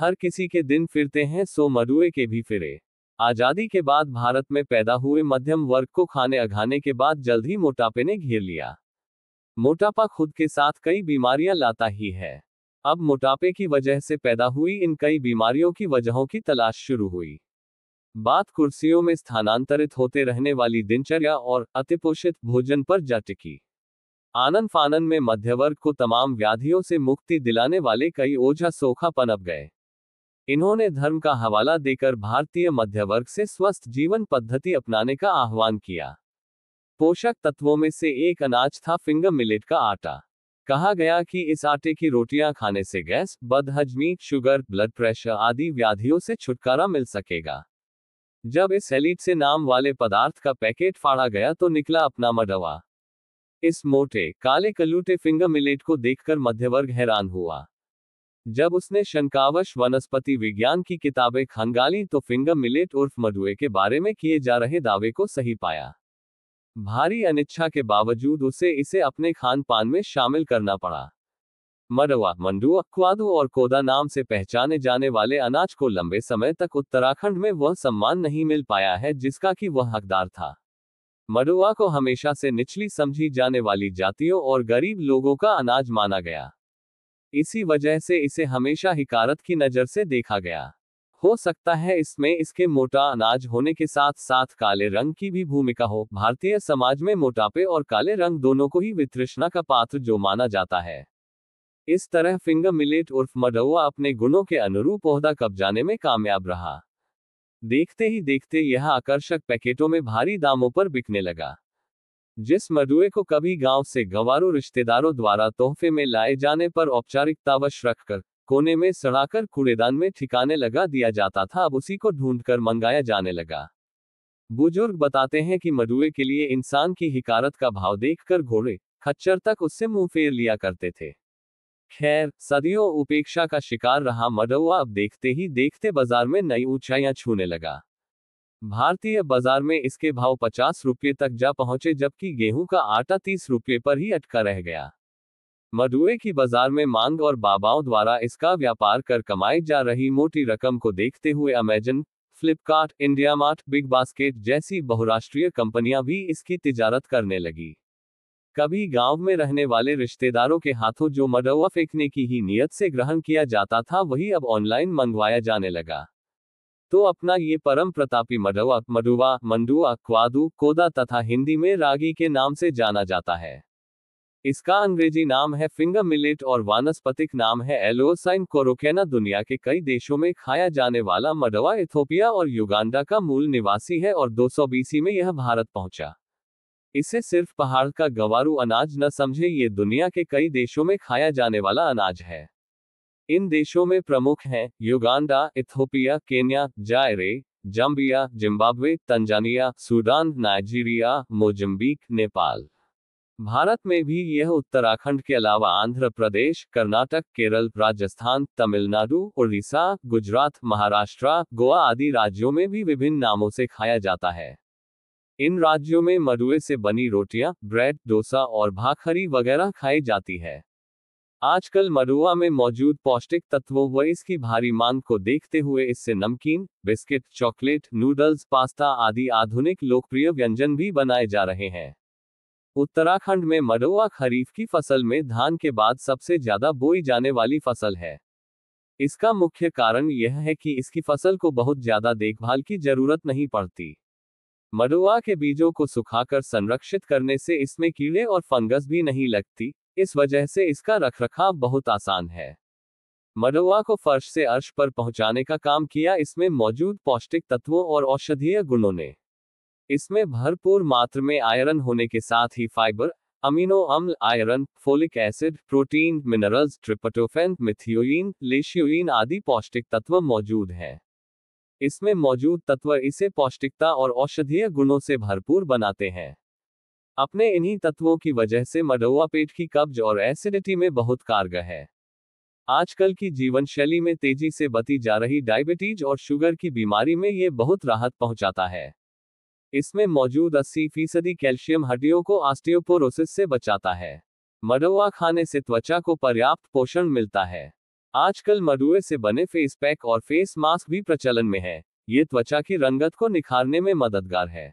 हर किसी के दिन फिरते हैं सो मरुए के भी फिरे आजादी के बाद भारत में पैदा हुए मध्यम वर्ग को खाने अघाने के बाद जल्द ही मोटापे ने घेर लिया मोटापा खुद के साथ कई बीमारियां लाता ही है अब मोटापे की वजह से पैदा हुई इन कई बीमारियों की वजहों की तलाश शुरू हुई बात कुर्सियों में स्थानांतरित होते रहने वाली दिनचर्या और अतिपोषित भोजन पर जा टिकी आनंद फानन में मध्यवर्ग को तमाम व्याधियों से मुक्ति दिलाने वाले कई ओझा सोखा पनप गए इन्होंने धर्म का हवाला देकर भारतीय मध्य वर्ग से स्वस्थ जीवन पद्धति अपनाने का आह्वान किया पोषक तत्वों में से एक अनाज था फिंगर मिलेट का आटा कहा गया कि इस आटे की रोटियां खाने से गैस बदहजमी शुगर ब्लड प्रेशर आदि व्याधियों से छुटकारा मिल सकेगा जब इस एलिट से नाम वाले पदार्थ का पैकेट फाड़ा गया तो निकला अपना मडवा इस मोटे काले कलूटे फिंगर मिलेट को देखकर मध्यवर्ग हैरान हुआ जब उसने शंकावश वनस्पति विज्ञान की किताबें खंगाली तो फिंगर मिलेट उर्फ मडुए के बारे में किए जा रहे दावे को सही पाया भारी अनिच्छा के बावजूद उसे इसे अपने खान पान में शामिल करना पड़ा मडवा मंडुआ क्वादु और कोदा नाम से पहचाने जाने वाले अनाज को लंबे समय तक उत्तराखंड में वह सम्मान नहीं मिल पाया है जिसका कि वह हकदार था मडुआ को हमेशा से निचली समझी जाने वाली जातियों और गरीब लोगों का अनाज माना गया इसी वजह से इसे हमेशा हिकारत की नज़र से देखा गया हो सकता है इसमें इसके मोटा अनाज होने के साथ साथ काले रंग की भी भूमिका हो भारतीय समाज में मोटापे और काले रंग दोनों को ही वित्रृष्णा का पात्र जो माना जाता है इस तरह फिंगर मिलेट उर्फ मडौआ अपने गुणों के अनुरूप ओहदा कब्जाने में कामयाब रहा देखते ही देखते यह आकर्षक पैकेटों में भारी दामों पर बिकने लगा जिस मडुए को कभी गांव से गंवारों रिश्तेदारों द्वारा तोहफे में लाए जाने पर औपचारिकतावश रखकर कोने में सड़ाकर कूड़ेदान में ठिकाने लगा दिया जाता था अब उसी को ढूंढकर मंगाया जाने लगा बुजुर्ग बताते हैं कि मडुए के लिए इंसान की हिकारत का भाव देखकर घोड़े खच्चर तक उससे मुंह फेर लिया करते थे खैर सदियों उपेक्षा का शिकार रहा मडुआ अब देखते ही देखते बाजार में नई ऊंचाइयां छूने लगा भारतीय बाजार में इसके भाव पचास रुपये तक जा पहुंचे जबकि गेहूं का आटा तीस रुपये पर ही अटका रह गया मडुए की बाजार में मांग और बाबाओं द्वारा इसका व्यापार कर कमाई जा रही मोटी रकम को देखते हुए Amazon Flipkart India Mart Big Basket जैसी बहुराष्ट्रीय कंपनियां भी इसकी तिजारत करने लगी कभी गांव में रहने वाले रिश्तेदारों के हाथों जो मडुआ फेंकने की ही नीयत से ग्रहण किया जाता था वही अब ऑनलाइन मंगवाया जाने लगा तो अपना ये परम प्रतापी मडवा मडुआ मंडुआ क्वादू कोदा तथा हिंदी में रागी के नाम से जाना जाता है इसका अंग्रेजी नाम है फिंगर मिलेट और वानस्पतिक नाम है एलोसाइन कोरोकेना दुनिया के कई देशों में खाया जाने वाला मडवा इथोपिया और युगांडा का मूल निवासी है और 200 बीसी में यह भारत पहुंचा इसे सिर्फ पहाड़ का गवारू अनाज न समझे ये दुनिया के कई देशों में खाया जाने वाला अनाज है इन देशों में प्रमुख हैं Uganda Ethiopia Kenya Zaire Zambia Zimbabwe Tanzania Sudan Nigeria Mozambique Nepal Bharat में भी यह उत्तराखंड के अलावा आंध्र प्रदेश कर्नाटक केरल राजस्थान तमिलनाडु उड़ीसा गुजरात महाराष्ट्र गोवा आदि राज्यों में भी विभिन्न नामों से खाया जाता है इन राज्यों में मडुए से बनी रोटियां ब्रेड डोसा और भाखरी वगैरह खाई जाती है आजकल मरुआ में मौजूद पौष्टिक तत्वों व इसकी भारी मांग को देखते हुए इससे नमकीन बिस्किट चॉकलेट नूडल्स पास्ता आदि आधुनिक लोकप्रिय व्यंजन भी बनाए जा रहे हैं उत्तराखंड में मरुआ खरीफ की फसल में धान के बाद सबसे ज्यादा बोई जाने वाली फसल है इसका मुख्य कारण यह है कि इसकी फसल को बहुत ज्यादा देखभाल की जरूरत नहीं पड़ती मरुआ के बीजों को सुखाकर संरक्षित करने से इसमें कीड़े और फंगस भी नहीं लगती इस वजह से इसका रखरखाव बहुत आसान है मरुआ को फर्श से अर्श पर पहुंचाने का काम किया इसमें मौजूद पौष्टिक तत्वों और औषधीय गुणों ने इसमें भरपूर मात्र में आयरन होने के साथ ही फाइबर अमीनो अम्ल iron folic acid protein minerals tryptophan methionine leucine आदि पौष्टिक तत्व मौजूद हैं इसमें मौजूद तत्व इसे पौष्टिकता और औषधीय गुणों से भरपूर बनाते हैं अपने इन्हीं तत्वों की वजह से मडौवा पेट की कब्ज और एसिडिटी में बहुत कारगर है आजकल की जीवन शैली में तेजी से बती जा रही डायबिटीज और शुगर की बीमारी में ये बहुत राहत पहुंचाता है इसमें मौजूद 80 फीसदी कैल्शियम हड्डियों को ऑस्टियोपोरोसिस से बचाता है मडुआ खाने से त्वचा को पर्याप्त पोषण मिलता है आजकल मडुए से बने फेस पैक और फेस मास्क भी प्रचलन में है ये त्वचा की रंगत को निखारने में मददगार है